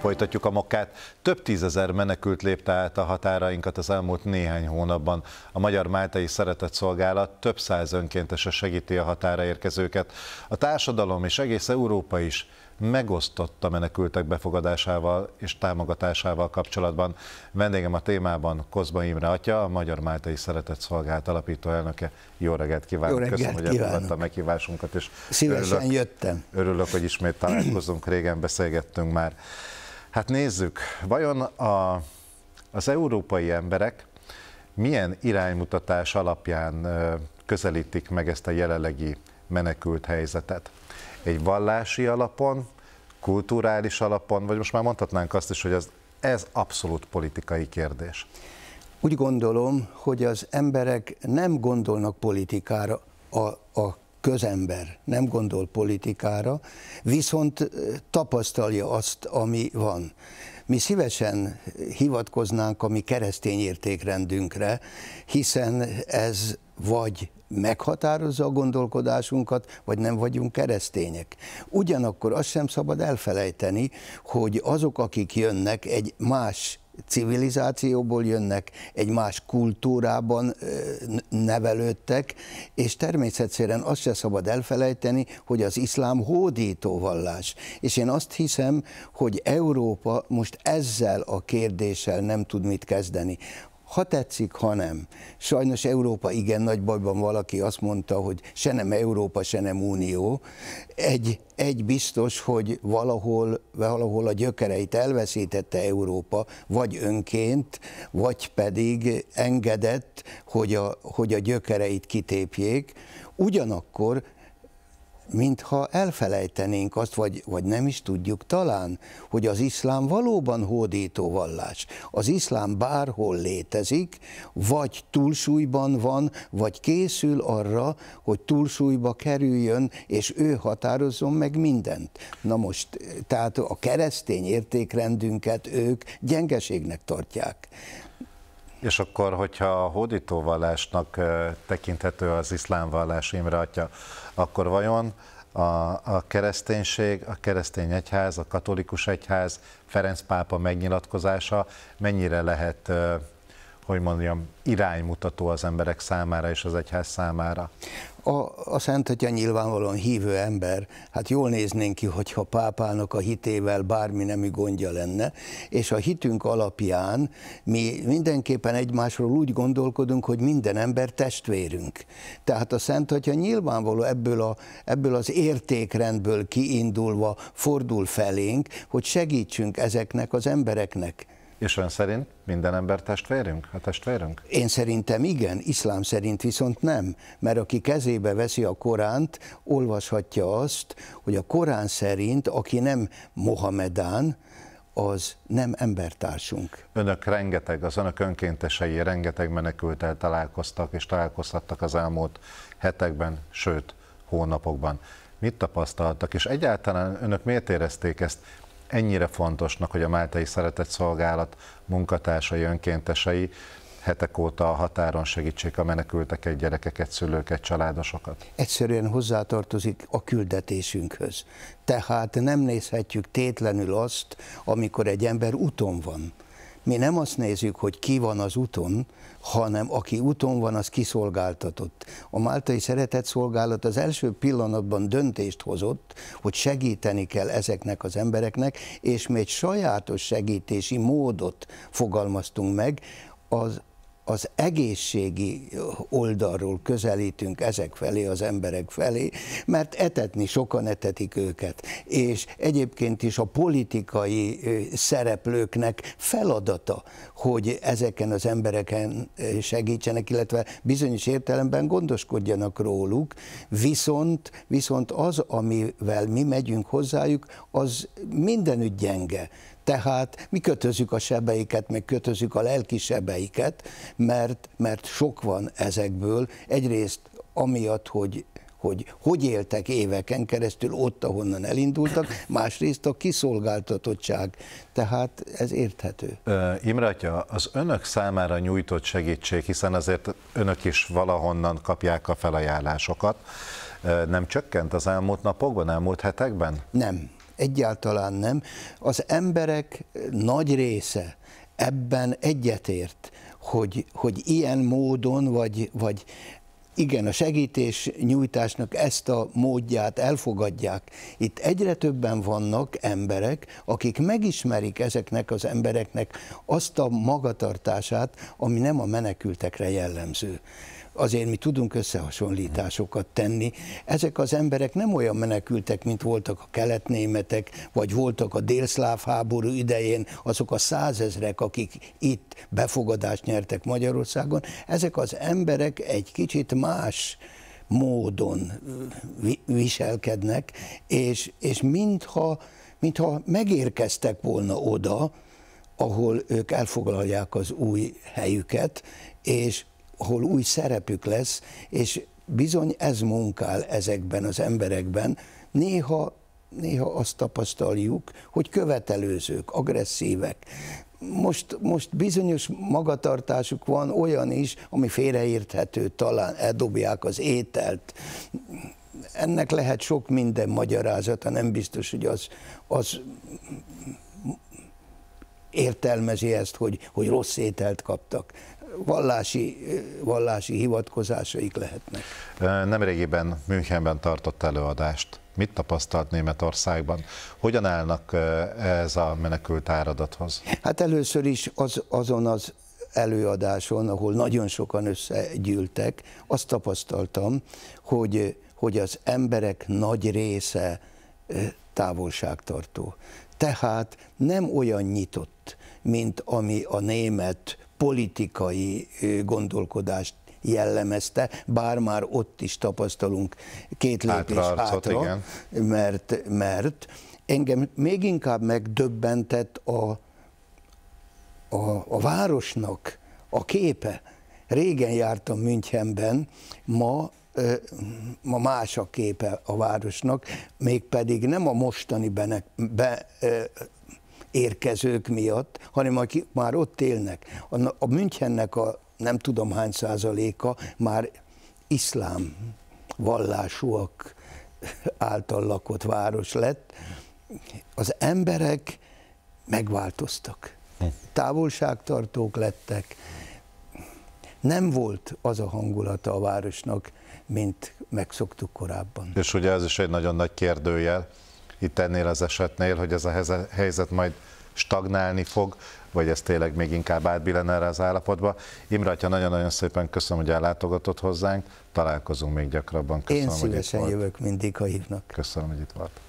Folytatjuk a mokkát. Több tízezer menekült lépte át a határainkat az elmúlt néhány hónapban. A Magyar Máltai Szeretett Szolgálat több száz önkéntese segíti a határa érkezőket. A társadalom és egész Európa is megosztott a menekültek befogadásával és támogatásával kapcsolatban. Vendégem a témában Kozba Imre atya, a Magyar Máltai Szeretett Szolgált alapító elnöke. Jó reggelt kívánok! Jó reggelt Köszönöm, kívánok. hogy elfogadta a meghívásunkat, és Szívesen örülök, jöttem. örülök, hogy ismét találkozunk, régen beszélgettünk már. Hát nézzük, vajon a, az európai emberek milyen iránymutatás alapján közelítik meg ezt a jelenlegi menekült helyzetet? Egy vallási alapon, kulturális alapon, vagy most már mondhatnánk azt is, hogy ez, ez abszolút politikai kérdés. Úgy gondolom, hogy az emberek nem gondolnak politikára a, a közember, nem gondol politikára, viszont tapasztalja azt, ami van. Mi szívesen hivatkoznánk a mi keresztény értékrendünkre, hiszen ez vagy meghatározza a gondolkodásunkat, vagy nem vagyunk keresztények. Ugyanakkor azt sem szabad elfelejteni, hogy azok, akik jönnek egy más civilizációból jönnek, egy más kultúrában nevelődtek, és természetesen azt se szabad elfelejteni, hogy az iszlám hódító vallás. És én azt hiszem, hogy Európa most ezzel a kérdéssel nem tud mit kezdeni ha tetszik, ha nem. Sajnos Európa igen nagy bajban valaki azt mondta, hogy se nem Európa, se nem Unió. Egy, egy biztos, hogy valahol, valahol a gyökereit elveszítette Európa, vagy önként, vagy pedig engedett, hogy a, hogy a gyökereit kitépjék. Ugyanakkor mintha elfelejtenénk azt, vagy, vagy nem is tudjuk talán, hogy az iszlám valóban hódító vallás. Az iszlám bárhol létezik, vagy túlsúlyban van, vagy készül arra, hogy túlsúlyba kerüljön, és ő határozzon meg mindent. Na most, tehát a keresztény értékrendünket ők gyengeségnek tartják. És akkor, hogyha a hódítóvallásnak tekinthető az iszlám vallás Imre atya, akkor vajon a, a kereszténység, a keresztény egyház, a katolikus egyház, Ferenc pápa megnyilatkozása mennyire lehet hogy mondjam, iránymutató az emberek számára és az egyház számára? A, a Szent Atya nyilvánvalóan hívő ember, hát jól néznénk ki, hogyha pápának a hitével bármi nemű gondja lenne, és a hitünk alapján mi mindenképpen egymásról úgy gondolkodunk, hogy minden ember testvérünk. Tehát a Szent Atya nyilvánvaló ebből, a, ebből az értékrendből kiindulva fordul felénk, hogy segítsünk ezeknek az embereknek. És ön szerint minden ember testvérünk? Hát testvérünk? Én szerintem igen, iszlám szerint viszont nem, mert aki kezébe veszi a Koránt, olvashatja azt, hogy a Korán szerint, aki nem Mohamedán, az nem embertársunk. Önök rengeteg, az önök önkéntesei rengeteg menekültel találkoztak és találkoztattak az elmúlt hetekben, sőt hónapokban. Mit tapasztaltak, és egyáltalán önök miért érezték ezt ennyire fontosnak, hogy a Máltai Szeretett Szolgálat munkatársai, önkéntesei hetek óta a határon segítsék a menekülteket, gyerekeket, szülőket, családosokat? Egyszerűen hozzátartozik a küldetésünkhöz. Tehát nem nézhetjük tétlenül azt, amikor egy ember úton van mi nem azt nézzük, hogy ki van az úton, hanem aki úton van, az kiszolgáltatott. A Máltai Szeretetszolgálat az első pillanatban döntést hozott, hogy segíteni kell ezeknek az embereknek, és mi egy sajátos segítési módot fogalmaztunk meg, az az egészségi oldalról közelítünk ezek felé, az emberek felé, mert etetni sokan etetik őket, és egyébként is a politikai szereplőknek feladata, hogy ezeken az embereken segítsenek, illetve bizonyos értelemben gondoskodjanak róluk, viszont, viszont az, amivel mi megyünk hozzájuk, az mindenütt gyenge. Tehát mi kötözzük a sebeiket, meg kötözzük a lelki sebeiket, mert, mert sok van ezekből. Egyrészt amiatt, hogy hogy hogy éltek éveken keresztül ott, ahonnan elindultak, másrészt a kiszolgáltatottság. Tehát ez érthető. Imre atya, az önök számára nyújtott segítség, hiszen azért önök is valahonnan kapják a felajánlásokat, nem csökkent az elmúlt napokban, elmúlt hetekben? Nem, Egyáltalán nem. Az emberek nagy része ebben egyetért, hogy, hogy ilyen módon, vagy, vagy igen, a segítés nyújtásnak ezt a módját elfogadják. Itt egyre többen vannak emberek, akik megismerik ezeknek az embereknek azt a magatartását, ami nem a menekültekre jellemző azért mi tudunk összehasonlításokat tenni. Ezek az emberek nem olyan menekültek, mint voltak a keletnémetek, vagy voltak a délszláv háború idején azok a százezrek, akik itt befogadást nyertek Magyarországon. Ezek az emberek egy kicsit más módon viselkednek, és, és mintha, mintha megérkeztek volna oda, ahol ők elfoglalják az új helyüket, és ahol új szerepük lesz, és bizony ez munkál ezekben az emberekben. Néha, néha azt tapasztaljuk, hogy követelőzők, agresszívek. Most, most bizonyos magatartásuk van olyan is, ami félreérthető, talán eldobják az ételt. Ennek lehet sok minden magyarázata, nem biztos, hogy az, az értelmezi ezt, hogy, hogy rossz ételt kaptak vallási, vallási hivatkozásaik lehetnek. Nemrégiben Münchenben tartott előadást. Mit tapasztalt Németországban? Hogyan állnak ez a menekült áradathoz? Hát először is az, azon az előadáson, ahol nagyon sokan összegyűltek, azt tapasztaltam, hogy, hogy az emberek nagy része távolságtartó. Tehát nem olyan nyitott, mint ami a német politikai gondolkodást jellemezte, bár már ott is tapasztalunk két lépés Átraarcot, hátra, igen. mert, mert engem még inkább megdöbbentett a, a, a városnak a képe. Régen jártam Münchenben, ma ma más a képe a városnak, mégpedig nem a mostani benek be, érkezők miatt, hanem akik már ott élnek. A Münchennek a nem tudom hány százaléka már iszlám vallásúak által lakott város lett. Az emberek megváltoztak. Hm. Távolságtartók lettek. Nem volt az a hangulata a városnak, mint megszoktuk korábban. És ugye ez is egy nagyon nagy kérdőjel, itt ennél az esetnél, hogy ez a helyzet majd stagnálni fog, vagy ez tényleg még inkább átbillen erre az állapotba. Imre, atya, nagyon-nagyon szépen köszönöm, hogy ellátogatott hozzánk, találkozunk még gyakrabban. Köszönöm, Én szívesen jövök mindig, ha hívnak. Köszönöm, hogy itt volt.